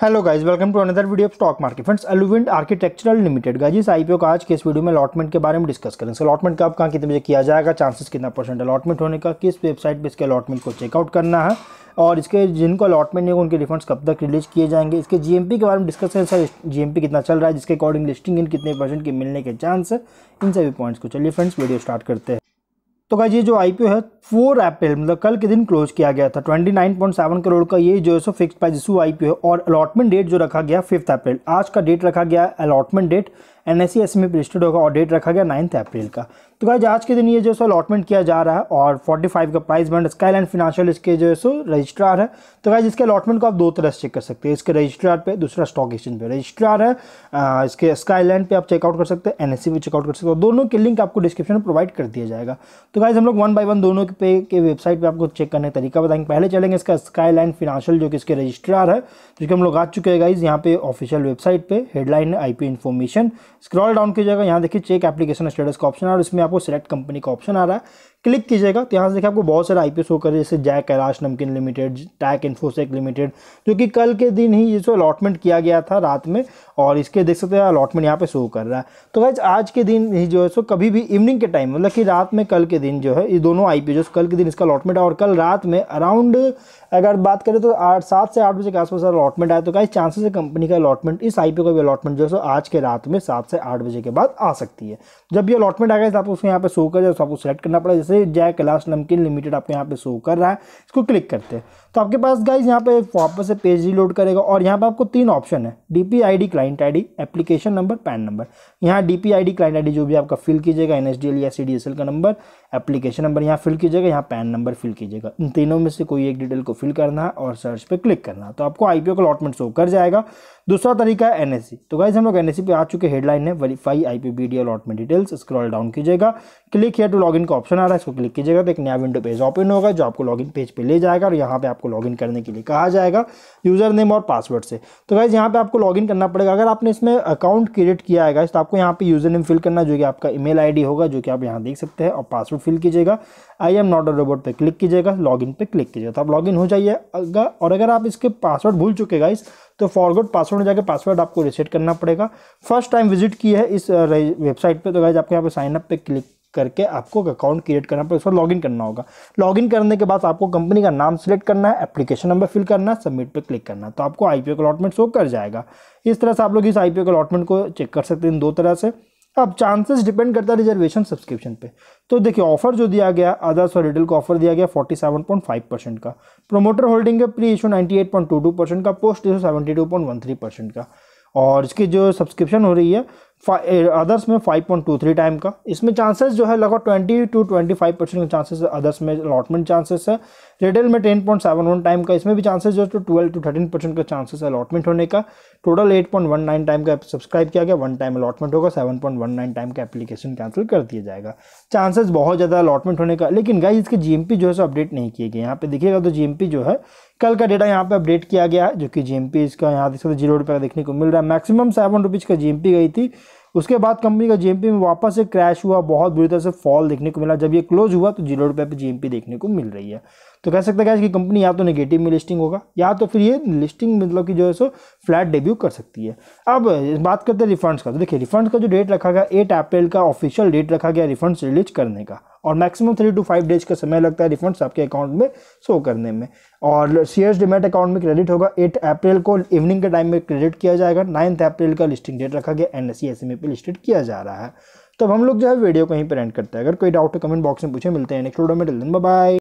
hello guys welcome to another video of stock market friends अलुविंड architectural limited guys इस IPO का आज के इस वीडियो में अलॉटमेंट के बारे में डिस्कस करेंगे अलॉटमेंट का कहाँ कितने बजे किया जाएगा चांसेस कितना परसेंट अलॉटमेंट होने का किस वेबसाइट पे इसके अलॉटमेंट को चेकआउट करना है और इसके जिनको अलॉटमेंट नहीं होगा उनके रिफंड्स कब तक रिलीज किए जाएंगे इसके जीएमपी के बारे में डिस्कस करें सर जीएमपी कितना चल रहा है जिसके अकॉर्डिंग लिस्टिंग इन कितने परसेंट के मिलने के चांस इन सभी पॉइंट्स को चलिए फ्रेंड्स वीडियो स्टार्ट करते हैं तो गाइज ये जो आईपीओ है फोर अप्रैल मतलब कल के दिन क्लोज किया गया था 29.7 करोड़ का ये जो है so fix price issue IPO है और अलॉटमेंट डेट जो रखा गया फिफ्थ अप्रैल आज का डेट रखा गया allotment date N S C registered होगा का ऑडिट रखा गया नाइन्थ अप्रैल का तो गाइज आज के दिन ये जो सो अलॉटमेंट किया जा रहा है और 45 का प्राइस बैंड स्काई लाइन इसके जो है सो रजिस्ट्रार है तो गाइज इसके अलॉटमेंट को आप दो तरह से चेक कर सकते हैं इसके रजिस्ट्रार पे दूसरा स्टॉक एक्सचेंज पे रजिस्ट्रार है इसके स्काई लाइन पे आप चेकआउट कर सकते हैं एन e पे चेकआउट कर सकते हो दोनों के लिंक आपको डिस्क्रिप्शन में प्रोवाइड कर दिया जाएगा तो गाइज हम लोग वन बाई वन दोनों पे के वेबसाइट पर आपको चेक करने का तरीका बताएंगे पहले चलेंगे इसका स्काई लैंड फाइनेंशियल जो कि इसके रजिस्ट्रार है जो कि हम लोग आ चुके हैं गाइज यहाँ पे ऑफिशियल वेबसाइट पर headline I P information scroll down कीजिएगा यहाँ देखिए चेक एप्लीकेशन स्टेटस का ऑप्शन है और इसमें आपको सिलेक्ट कंपनी का ऑप्शन आ रहा है क्लिक कीजिएगा तो यहाँ से देखिए आपको बहुत सारे आई शो करें जैसे जैक कैलाश नमकीन लिमिटेड टैक इन्फोसेक लिमिटेड जो कि कल के दिन ही जो अलॉटमेंट किया गया था रात में और इसके देख सकते हैं अलॉटमेंट यहाँ पे शो कर रहा है तो वैज आज के दिन ही जो है सो कभी भी इवनिंग के टाइम मतलब कि रात में कल के दिन जो है ये दोनों आई पी कल के दिन इसका अलॉटमेंट है और कल रात में अराउंड अगर बात करें तो आठ सात से आठ बजे के आसपास अलॉटमेंट आया तो कहीं चांसेस है कंपनी का अलॉटमेंट इस आई का भी अलॉटमेंट जो है सो आज के रात में सात से आठ बजे के बाद आ सकती है जब भी अलॉटमेंट आ गया तो आपको उसको यहाँ पे शो कर जाए तो आपको सेलेक्ट करना पड़ा जैसे से जय कैलाश नमकीन लिमिटेड आपके यहाँ पे शो कर रहा है इसको क्लिक करते हैं तो आपके पास गाइज यहाँ पे वापस से पेज रीलोड करेगा और यहाँ पे आपको तीन ऑप्शन है D P I D client I D application number PAN number यहाँ D P I D client I D जो भी आपका फिल कीजिएगा एन एस डी एल या सी डी एस एल का नंबर एप्लीकेशन नंबर यहाँ fill कीजिएगा यहाँ पैन नंबर फिल कीजिएगा इन तीनों में से कोई एक डिटेल को फिल करना है और सर्च पर क्लिक करना है तो आपको आई पी ओ का अलॉटमेंट शो कर जाएगा दूसरा तरीका है एन एस सी तो गाइज हम लोग एन एस सी पे आ चुके हेडलाइन है verify I P B D allotment details scroll down कीजिएगा click here to log in का ऑप्शन आ रहा है इसको क्लिक कीजिएगा तो एक नया विंडो पेज ओपन होगा जो आपको लॉगिन पेज पे ले जाएगा और यहाँ पे आपको लॉगिन करने के लिए कहा जाएगा यूज़र नेम और पासवर्ड से तो गाइज यहाँ पे आपको लॉगिन करना पड़ेगा अगर आपने इसमें अकाउंट क्रिएट किया है तो आपको यहाँ पे यूज़र नेम फिल करना जो कि आपका ईमेल आईडी होगा जो कि आप यहाँ देख सकते हैं और पासवर्ड फिल कीजिएगा I am not a robot पर क्लिक कीजिएगा लॉगिन पर क्लिक कीजिएगा तो आप लॉगिन हो जाइएगा और अगर आप इसके पासवर्ड भूल चुके गाइज तो फॉरवर्ड पासवर्ड में जाकर पासवर्ड आपको रिसेट करना पड़ेगा फर्स्ट टाइम विजिट की है इस वेबसाइट पे तो गाइज आपको यहाँ पे साइनअप पे क्लिक करके आपको एक अकाउंट क्रिएट करना पड़ेगा उसमें लॉगिन करना होगा लॉगिन करने के बाद आपको कंपनी का नाम सेलेक्ट करना है एप्लीकेशन नंबर फिल करना है सबमिट पर क्लिक करना है तो आपको आई पी अलॉटमेंट शो कर जाएगा इस तरह से आप लोग इस आई पी अलॉटमेंट को चेक कर सकते हैं दो तरह से अब चांसेस डिपेंड करता है रिजर्वेशन सब्सक्रिप्शन पे तो देखिए ऑफर जो दिया गया अदर्स और रिटेल को ऑफर दिया गया 47.5 परसेंट का प्रोमोटर होल्डिंग का प्री इशू 98.22 परसेंट का पोस्ट इशू 72.13 परसेंट का और इसकी जो सब्सक्रिप्शन हो रही है अदर्स eh, में 5.23 टाइम का इसमें चांसेस जो है लगभग 20 टू 25 परसेंट के चांसेस अदर्स में अलॉटमेंट चांसेस है रिटेल में 10.71 टाइम का इसमें भी चांसेस जो है तो 12 टू 13 परसेंट का चांसेस है अलॉटमेंट होने का टोटल 8.19 टाइम का सब्सक्राइब किया गया वन टाइम अलॉटमेंट होगा 7.19 टाइम का एप्लीकेशन कैंसिल कर दिया जाएगा चांसेस बहुत ज़्यादा अलॉटमेंट होने का लेकिन गाइज इसके जी जो है सो अपडेट नहीं किए गए यहाँ पर देखिएगा तो जी जो है कल का डेटा यहाँ पे अपडेट किया गया है जो कि जी इसका यहाँ देख सकते जीरो रुपये का देखने को मिल रहा है मैक्सिमम सेवन रुपीज़ का जी गई थी उसके बाद कंपनी का जीएमपी में वापस से क्रैश हुआ बहुत बुरी तरह से फॉल देखने को मिला जब ये क्लोज हुआ तो जीरो रुपये पर जी देखने को मिल रही है तो कह सकते हैं कि कंपनी या तो नेगेटिव में लिस्टिंग होगा या तो फिर ये लिस्टिंग मतलब कि जो है सो फ्लैट डेब्यू कर सकती है अब बात करते हैं रिफंड्स का तो देखिए रिफंड का जो डेट रखा गया एट अप्रैल का ऑफिशियल डेट रखा गया रिफंड्स रिलीज करने का और maximum three to five days का समय लगता है रिफंड्स आपके अकाउंट में शो करने में और शेयर्स डिमेट अकाउंट में क्रेडिट होगा एट अप्रैल को इवनिंग के टाइम में क्रेडिट किया जाएगा नाइन्थ अप्रैल का लिस्टिंग डेट रखा गया N S C S M पे लिस्टेड किया जा रहा है तो हम लोग जो है वीडियो को ही पर एंड करते हैं अगर कोई डाउट है कमेंट बॉक्स में पूछे मिलते हैं नेक्स्ट वीडियो में बाय